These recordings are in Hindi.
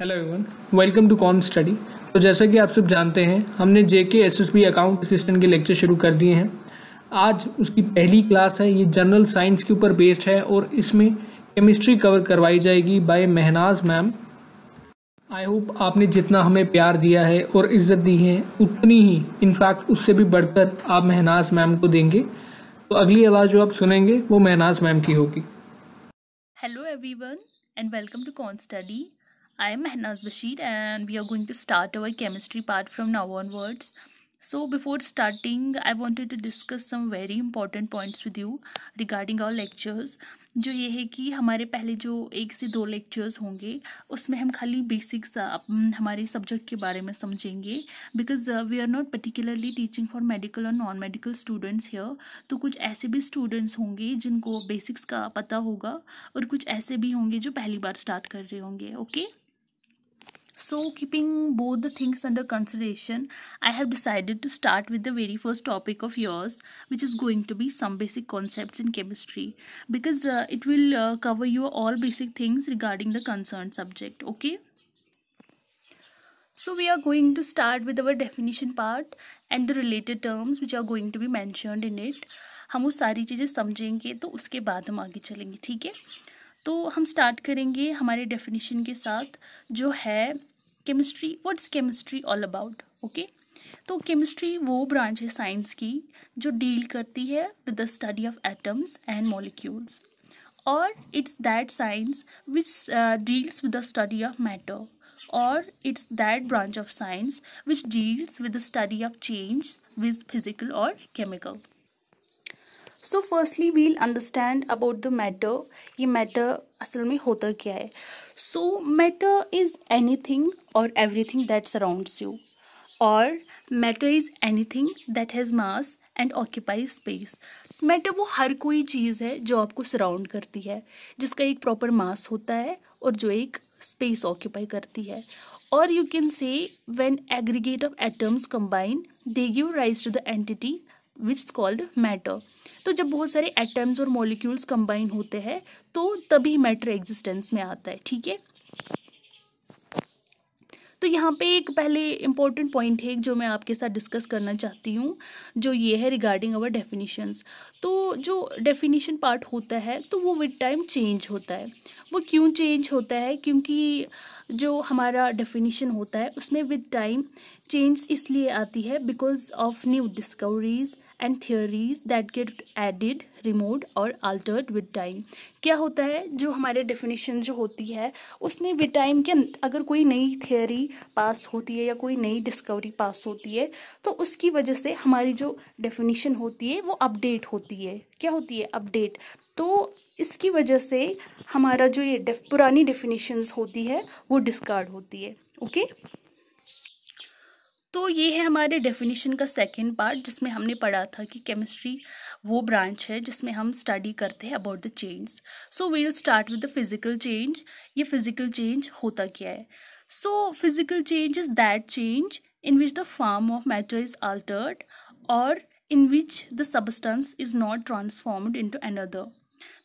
Hello everyone welcome to Com Study तो जैसा कि आप सब जानते हैं हमने J K S S B account assistant के लेक्चर शुरू कर दिए हैं आज उसकी पहली क्लास है ये जनरल साइंस के ऊपर बेस्ड है और इसमें केमिस्ट्री कवर करवाई जाएगी by Mehnaz ma'am I hope आपने जितना हमें प्यार दिया है और इज़्ज़त दी है उतनी ही इनफैक्ट उससे भी बढ़कर आप महनाज मैम को देंगे तो अगली आवाज़ जो आप सुनेंगे वो महनाज मैम की होगी hello everyone and welcome to Con Study I am Mehnaz Bashir and we are going to start our chemistry part from now onwards. So before starting, I wanted to discuss some very important points with you regarding our lectures. जो ये है कि हमारे पहले जो एक से दो लेक्चर्स होंगे उसमें हम खाली बेसिक्स हमारे सब्जेक्ट के बारे में समझेंगे because we are not particularly teaching for medical और नॉन मेडिकल स्टूडेंट्स हेयर तो कुछ ऐसे भी स्टूडेंट्स होंगे जिनको बेसिक्स का पता होगा और कुछ ऐसे भी होंगे जो पहली बार स्टार्ट कर रहे होंगे okay okay? So, keeping both the things under consideration, I have decided to start with the very first topic of yours, which is going to be some basic concepts in chemistry because uh, it will uh, cover you all basic things regarding the concerned subject. Okay. So, we are going to start with our definition part and the related terms which are going to be mentioned in it हम वो सारी चीज़ें समझेंगे तो उसके बाद हम आगे चलेंगे ठीक है तो हम स्टार्ट करेंगे हमारे डेफिनेशन के साथ जो है chemistry what's chemistry all about okay तो केमिस्ट्री वो ब्रांच है साइंस की जो डील करती है with the study of atoms and molecules और it's that science which deals with the study of matter और it's that branch of science which deals with the study of change with physical और chemical so firstly we'll understand about the matter ये मैटर असल में होता क्या है सो मैटर इज़ एनी थिंग और everything that surrounds you और matter is anything that has mass and occupy space matter वो हर कोई चीज़ है जो आपको सराउंड करती है जिसका एक प्रॉपर मास होता है और जो एक स्पेस ऑक्यूपाई करती है और you can say when aggregate of atoms combine they give rise to the entity which called matter तो जब बहुत सारे एटम्स और मॉलिक्यूल्स कंबाइन होते हैं तो तभी मैटर एग्जिस्टेंस में आता है ठीक है तो यहाँ पे एक पहले इंपॉर्टेंट पॉइंट है जो मैं आपके साथ डिस्कस करना चाहती हूँ जो ये है रिगार्डिंग अवर डेफिनेशंस तो जो डेफिनेशन पार्ट होता है तो वो विद टाइम चेंज होता है वो क्यों चेंज होता है क्योंकि जो हमारा डेफिनेशन होता है उसमें विद टाइम चेंज इसलिए आती है because of new discoveries and theories that get added remodelled और अल्टर्ड विद टाइम क्या होता है जो हमारे डेफिनेशन जो होती है उसमें विद टाइम के अगर कोई नई थियोरी पास होती है या कोई नई डिस्कवरी पास होती है तो उसकी वजह से हमारी जो डेफिनेशन होती है वो अपडेट होती है क्या होती है अपडेट तो इसकी वजह से हमारा जो ये डिफ, पुरानी डेफिनेशंस होती है वो डिस्कार्ड होती है ओके तो ये है हमारे डेफिनेशन का सेकेंड पार्ट जिसमें हमने पढ़ा था कि केमिस्ट्री वो ब्रांच है जिसमें हम स्टडी करते हैं about the change so we'll start with the physical change ये फिज़िकल चेंज होता क्या है so physical change is that change in which the form of matter is altered और in which the substance is not transformed into another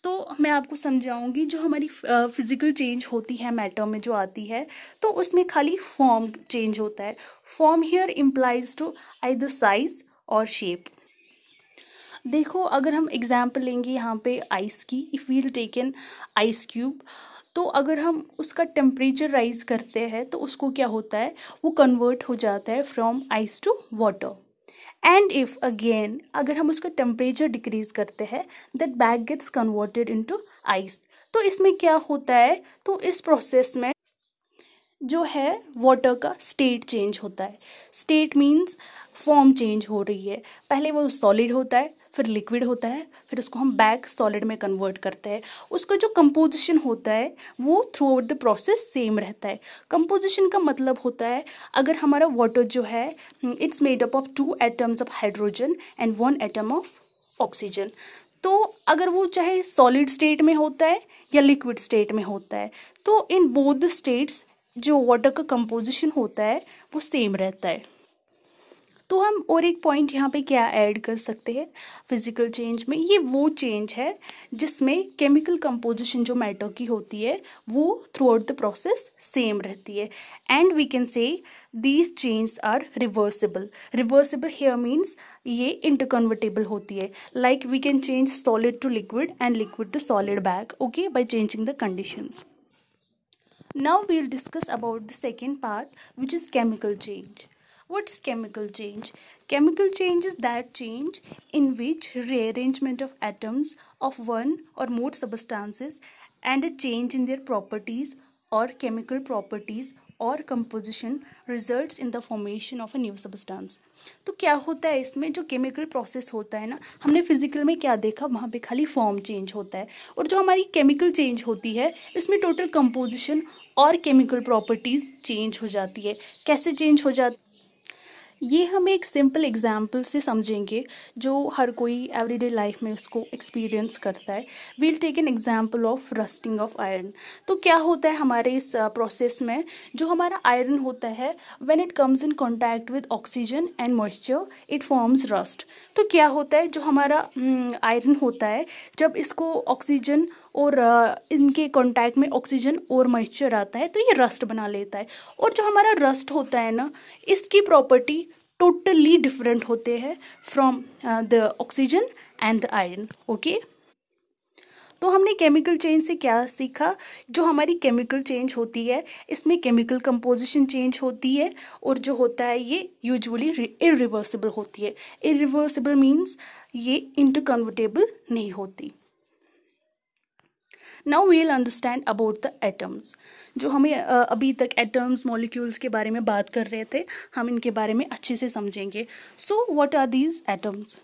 तो मैं आपको समझाऊंगी जो हमारी फिज़िकल चेंज होती है मैटर में जो आती है तो उसमें खाली फॉर्म चेंज होता है form here implies to I the size और शेप देखो अगर हम एग्जाम्पल लेंगे यहाँ पे आइस की if we'll taken ice cube तो अगर हम उसका टेम्परेचर राइज करते हैं तो उसको क्या होता है वो कन्वर्ट हो जाता है from ice to water and if again अगर हम उसका टेम्परेचर डिक्रीज करते हैं that back gets converted to ice तो इसमें क्या होता है तो इस प्रोसेस में जो है वाटर का स्टेट चेंज होता है स्टेट मीन्स फॉर्म चेंज हो रही है पहले वो सॉलिड होता है फिर लिक्विड होता है फिर उसको हम बैक सॉलिड में कन्वर्ट करते हैं उसका जो कंपोजिशन होता है वो throughout the process same रहता है कंपोजिशन का मतलब होता है अगर हमारा वाटर जो है it's made up of two atoms of hydrogen and one atom of oxygen तो अगर वो चाहे सॉलिड स्टेट में होता है या लिक्विड स्टेट में होता है तो इन बोथ स्टेट्स जो वाटर का कंपोजिशन होता है वो सेम रहता है तो हम और एक पॉइंट यहाँ पे क्या ऐड कर सकते हैं फिजिकल चेंज में ये वो चेंज है जिसमें केमिकल कंपोजिशन जो मैटर की होती है वो throughout the process same रहती है and we can say these change are reversible reversible here means ये इंटरकन्वर्टेबल होती है like we can change solid to liquid and liquid to solid back okay by changing the conditions now we'll discuss about the second part which is chemical change What's chemical change? Chemical change is that change in which rearrangement of atoms of one or more substances and a change in their properties or chemical properties और composition results in the formation of a new substance तो क्या होता है इसमें जो केमिकल प्रोसेस होता है ना हमने फिजिकल में क्या देखा वहाँ पे खाली फॉर्म चेंज होता है और जो हमारी केमिकल चेंज होती है इसमें टोटल कंपोजिशन और केमिकल प्रॉपर्टीज़ चेंज हो जाती है कैसे चेंज हो जाती ये हम एक सिंपल एग्जाम्पल से समझेंगे जो हर कोई एवरीडे लाइफ में उसको एक्सपीरियंस करता है we'll take an example of rusting of iron तो क्या होता है हमारे इस प्रोसेस uh, में जो हमारा आयरन होता है when it comes in contact with oxygen and moisture it forms rust तो क्या होता है जो हमारा आयरन mm, होता है जब इसको ऑक्सीजन और uh, इनके कॉन्टैक्ट में ऑक्सीजन और मॉइस्चर आता है तो ये रस्ट बना लेता है और जो हमारा रस्ट होता है ना इसकी प्रॉपर्टी टोटली डिफरेंट होते हैं from the oxygen and the iron okay तो हमने केमिकल चेंज से क्या सीखा जो हमारी केमिकल चेंज होती है इसमें केमिकल कंपोजिशन चेंज होती है और जो होता है ये यूजुअली इरिवर्सिबल होती है इरिवर्सिबल मीन्स ये इंटरकन्वर्टेबल नहीं होती now we will understand about the atoms जो हमें अभी तक एटम्स मॉलिक्यूल्स के बारे में बात कर रहे थे हम इनके बारे में अच्छे से समझेंगे so what are these atoms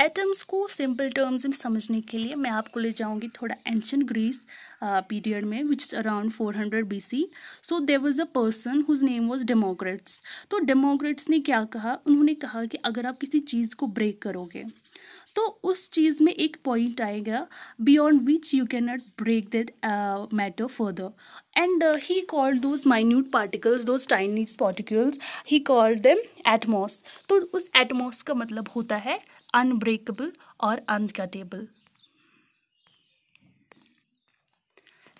atoms को सिंपल टर्म्स में समझने के लिए मैं आपको ले जाऊंगी थोड़ा एंशंट ग्रीस पीरियड में which is around 400 hundred B C so there was a person whose name was Democritus तो डेमोक्रेट्स ने क्या कहा उन्होंने कहा कि अगर आप किसी चीज़ को ब्रेक करोगे तो उस चीज़ में एक पॉइंट आएगा beyond which you can not break that matter further and he called those minute particles those tinies particles he called them atomos तो उस एटमॉस का मतलब होता है अनब्रेकेबल और अनकटेबल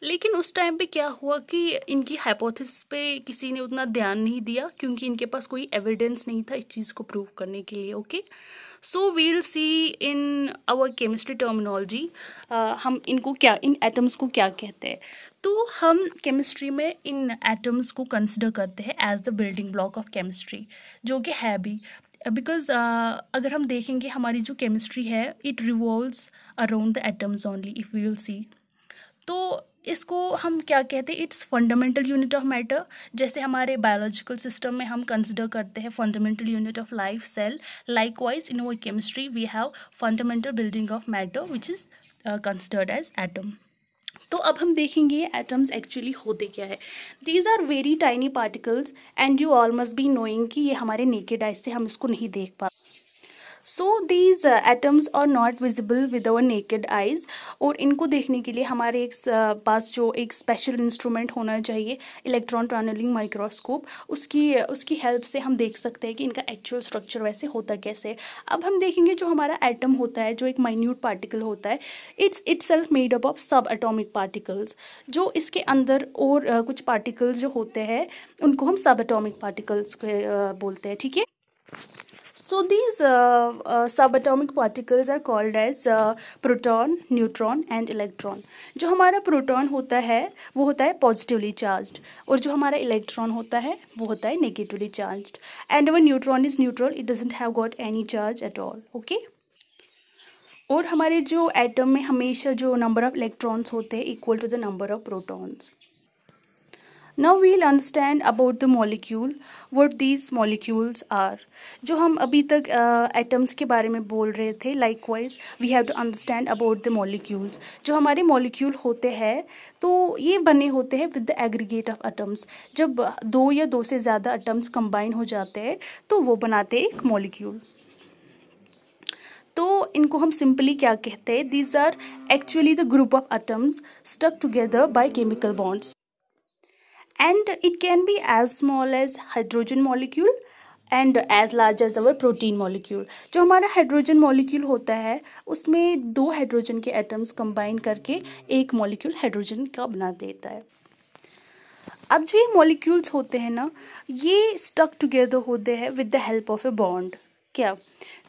लेकिन उस टाइम पे क्या हुआ कि इनकी हाइपोथेसिस पे किसी ने उतना ध्यान नहीं दिया क्योंकि इनके पास कोई एविडेंस नहीं था इस चीज़ को प्रूव करने के लिए okay so we'll see in our chemistry terminology हम इनको क्या इन एटम्स को क्या कहते हैं तो हम केमिस्ट्री में इन एटम्स को कंसिडर करते हैं as the building block of chemistry जो कि है भी बिकॉज uh, अगर हम देखेंगे हमारी जो केमिस्ट्री है it revolves around the atoms only if we will see तो इसको हम क्या कहते हैं it's fundamental unit of matter जैसे हमारे बायोलॉजिकल सिस्टम में हम कंसिडर करते हैं fundamental unit of life cell likewise in वो chemistry we have fundamental building of matter which is considered as atom तो अब हम देखेंगे एटम्स एक्चुअली होते क्या है these are very tiny particles and you all must be knowing कि ये हमारे नेकेड आइज से हम इसको नहीं देख पा so these atoms are not visible with our naked eyes और इनको देखने के लिए हमारे एक uh, पास जो एक स्पेशल इंस्ट्रूमेंट होना चाहिए इलेक्ट्रॉन ट्रनलिंग माइक्रोस्कोप उसकी uh, उसकी हेल्प से हम देख सकते हैं कि इनका एक्चुअल स्ट्रक्चर वैसे होता कैसे अब हम देखेंगे जो हमारा एटम होता है जो एक माइन्यूट पार्टिकल होता है it's itself made up of subatomic particles जो इसके अंदर और uh, कुछ पार्टिकल्स जो होते हैं उनको हम सब एटोमिक पार्टिकल्स बोलते हैं ठीक है So these uh, uh, subatomic particles are called as uh, proton, neutron and electron. जो हमारा proton होता है वो होता है positively charged और जो हमारा electron होता है वो होता है negatively charged and when neutron is neutral it doesn't have got any charge at all okay और हमारे जो एटम में हमेशा जो नंबर ऑफ इलेक्ट्रॉन्स होते हैं equal to the number of protons now we'll understand about the molecule what these molecules are जो हम अभी तक एटम्स uh, के बारे में बोल रहे थे likewise we have to understand about the molecules जो हमारे मॉलिक्यूल होते हैं तो ये बने होते हैं with the aggregate of atoms जब दो या दो से ज़्यादा एटम्स कंबाइन हो जाते हैं तो वो बनाते हैं एक मॉलिक्यूल तो इनको हम सिंपली क्या कहते हैं these are actually the group of atoms stuck together by chemical bonds and it can be as small as hydrogen molecule and as large as our protein molecule जो हमारा हाइड्रोजन मॉलिक्यूल होता है उसमें दो हाइड्रोजन के एटम्स कंबाइन करके एक मॉलिक्यूल हाइड्रोजन का बना देता है अब जो ये मॉलिक्यूल्स होते हैं ना ये स्टक टुगेदर होते हैं with the help of a bond क्या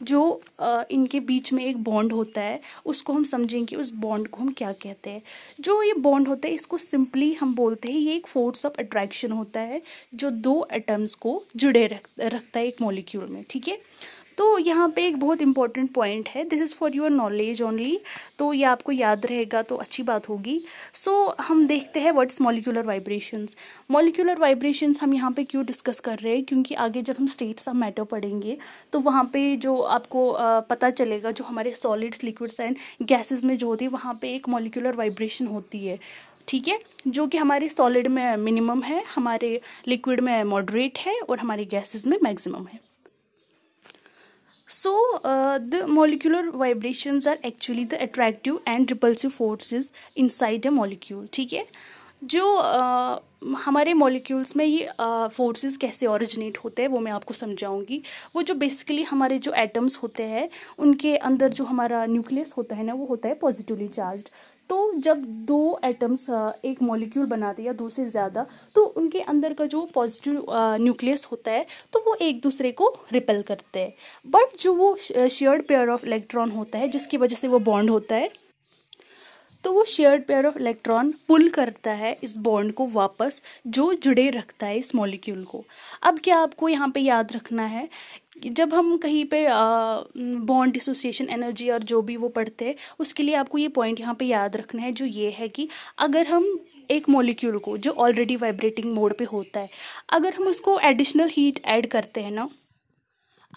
जो आ, इनके बीच में एक बॉन्ड होता है उसको हम समझेंगे उस बॉन्ड को हम क्या कहते हैं जो ये बॉन्ड होता है इसको सिंपली हम बोलते हैं ये एक फोर्स ऑफ अट्रैक्शन होता है जो दो एटम्स को जुड़े रख रखता है एक मॉलिक्यूल में ठीक है तो यहाँ पे एक बहुत इंपॉर्टेंट पॉइंट है this is for your knowledge only तो ये आपको याद रहेगा तो अच्छी बात होगी सो so, हम देखते हैं what's molecular vibrations molecular vibrations हम यहाँ पे क्यों डिस्कस कर रहे हैं क्योंकि आगे जब हम स्टेट्स ऑफ मैटर पढ़ेंगे तो वहाँ पे जो आपको पता चलेगा जो हमारे सॉलिड्स लिक्विड्स एंड गैसेज में जो होती है वहाँ पर एक मॉलिकुलर वाइब्रेशन होती है ठीक है जो कि हमारे सॉलिड में मिनिमम है हमारे लिक्विड में मॉडरेट है और हमारे गैसेस में मैक्सिमम है so uh, the molecular vibrations are actually the attractive and repulsive forces inside a molecule ठीक है जो uh, हमारे मॉलिक्यूल्स में ये फोर्सेस uh, कैसे ओरिजिनेट होते हैं वो मैं आपको समझाऊंगी वो जो बेसिकली हमारे जो एटम्स होते हैं उनके अंदर जो हमारा न्यूक्लियस होता है ना वो होता है पॉजिटिवली चार्ज्ड तो जब दो एटम्स एक मॉलिक्यूल बनाते हैं या दो से ज़्यादा तो उनके अंदर का जो पॉजिटिव न्यूक्लियस होता है तो वो एक दूसरे को रिपेल करते हैं बट जो वो शेयर्ड पेयर ऑफ इलेक्ट्रॉन होता है जिसकी वजह से वो बॉन्ड होता है तो वो shared pair of electron pull करता है इस बॉन्ड को वापस जो जुड़े रखता है इस मॉलिक्यूल को अब क्या आपको यहाँ पे याद रखना है जब हम कहीं पे बॉन्ड डिसोसिएशन एनर्जी और जो भी वो पढ़ते हैं उसके लिए आपको ये पॉइंट यहाँ पे याद रखना है जो ये है कि अगर हम एक मॉलिक्यूल को जो ऑलरेडी वाइब्रेटिंग मोड पे होता है अगर हम उसको एडिशनल हीट ऐड करते हैं ना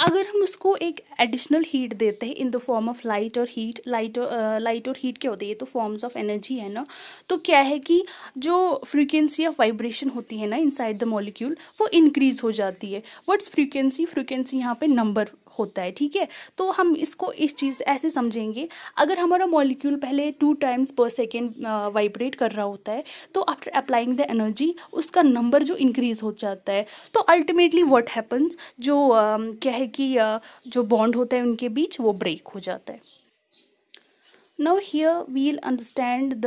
अगर हम उसको एक एडिशनल हीट देते हैं in the form of light और हीट लाइट लाइट और हीट क्या होती है ये तो फॉर्म्स ऑफ एनर्जी है ना तो क्या है कि जो फ्रीक्वेंसी ऑफ वाइब्रेशन होती है ना इनसाइड द मॉलिक्यूल वो इंक्रीज हो जाती है व्हाट्स फ्रीक्वेंसी फ्रीक्वेंसी यहाँ पे नंबर होता है ठीक है तो हम इसको इस चीज़ ऐसे समझेंगे अगर हमारा मॉलिक्यूल पहले two times per second vibrate कर रहा होता है तो आफ्टर अप्लाइंग द एनर्जी उसका नंबर जो इंक्रीज हो जाता है तो अल्टीमेटली वॉट हैपन्स जो uh, क्या है कि uh, जो बॉन्ड होता है उनके बीच वो ब्रेक हो जाता है now here we'll understand the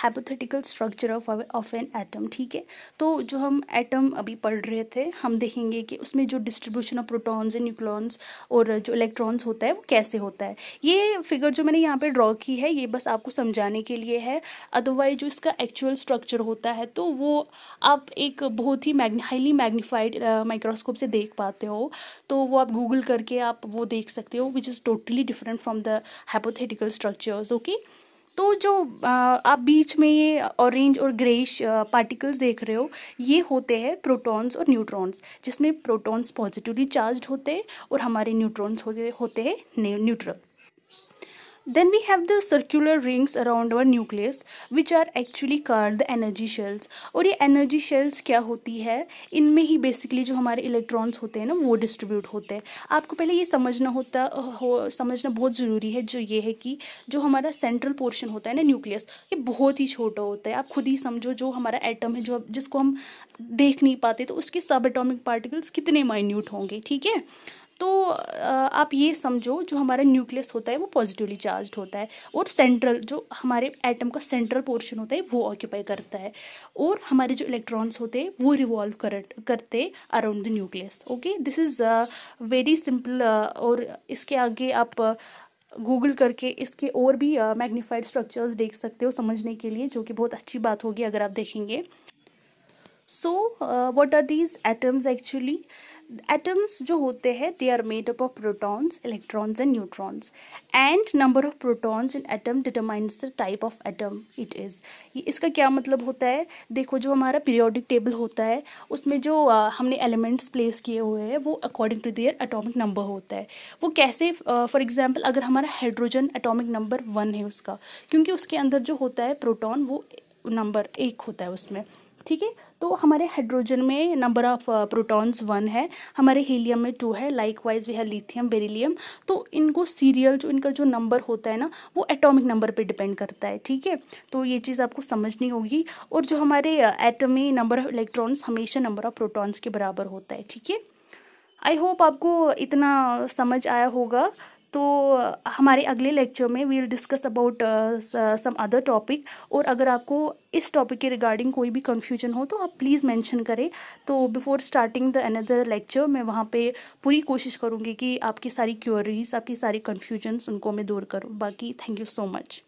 hypothetical structure of of an atom ठीक है तो जो हम एटम अभी पढ़ रहे थे हम देखेंगे कि उसमें जो distribution of protons and nucleons और जो इलेक्ट्रॉन्स होता है वो कैसे होता है ये फिगर जो मैंने यहाँ पे ड्रॉ की है ये बस आपको समझाने के लिए है अदरवाइज जो इसका एक्चुअल स्ट्रक्चर होता है तो वो आप एक बहुत ही हाईली मैग्नीफाइड माइक्रोस्कोप से देख पाते हो तो वो आप गूगल करके आप वो देख सकते हो which is totally different from the hypothetical structure colours okay तो जो आप बीच में ये ऑरेंज और ग्रेश पार्टिकल्स देख रहे हो ये होते हैं प्रोटॉन्स और न्यूट्रॉन्स जिसमें प्रोटॉन्स पॉजिटिवली चार्ज होते हैं और हमारे न्यूट्रॉन्स होते होते हैं neutral Then we have the circular rings around our nucleus which are actually called the energy shells और ये energy shells क्या होती है इनमें ही basically जो हमारे electrons होते हैं ना वो distribute होते हैं आपको पहले ये समझना होता हो समझना बहुत ज़रूरी है जो ये है कि जो हमारा central portion होता है ना nucleus ये बहुत ही छोटा होता है आप खुद ही समझो जो हमारा atom है जो जिसको हम देख नहीं पाते तो उसके सब एटॉमिक पार्टिकल्स कितने माइन्यूट होंगे ठीक है तो आप ये समझो जो हमारा न्यूक्लियस होता है वो पॉजिटिवली चार्ज होता है और सेंट्रल जो हमारे एटम का सेंट्रल पोर्शन होता है वो ऑक्यूपाई करता है और हमारे जो इलेक्ट्रॉन्स होते हैं वो रिवॉल्व कर करते around the nucleus okay this is very simple और इसके आगे आप गूगल करके इसके और भी मैग्नीफाइड uh, स्ट्रक्चर्स देख सकते हो समझने के लिए जो कि बहुत अच्छी बात होगी अगर आप देखेंगे so what are these atoms actually atoms जो होते हैं they are made up of protons electrons and neutrons and number of protons in atom determines the type of atom it is ये इसका क्या मतलब होता है देखो जो हमारा पीरियोडिक टेबल होता है उसमें जो आ, हमने एलिमेंट्स प्लेस किए हुए हैं वो according to their atomic number होता है वो कैसे फॉर एग्जाम्पल अगर हमारा हाइड्रोजन अटोमिक नंबर वन है उसका क्योंकि उसके अंदर जो होता है प्रोटॉन वो नंबर एक होता है उसमें ठीक है तो हमारे हाइड्रोजन में नंबर ऑफ प्रोटॉन्स वन है हमारे हीलियम में टू है लाइक वाइज वी है लिथियम बेरिलियम तो इनको सीरियल जो इनका जो नंबर होता है ना वो एटॉमिक नंबर पे डिपेंड करता है ठीक है तो ये चीज़ आपको समझनी होगी और जो हमारे एटम uh, में नंबर ऑफ इलेक्ट्रॉन्स हमेशा नंबर ऑफ प्रोटॉन्स के बराबर होता है ठीक है आई होप आपको इतना समझ आया होगा तो हमारे अगले लेक्चर में we will discuss about some other topic और अगर आपको इस टॉपिक के रिगार्डिंग कोई भी कन्फ्यूजन हो तो आप प्लीज़ मेंशन करें तो before starting the another lecture मैं वहाँ पे पूरी कोशिश करूँगी कि आपकी सारी क्योरीज आपकी सारी कन्फ्यूजन्स उनको मैं दूर करूँ बाकी थैंक यू सो मच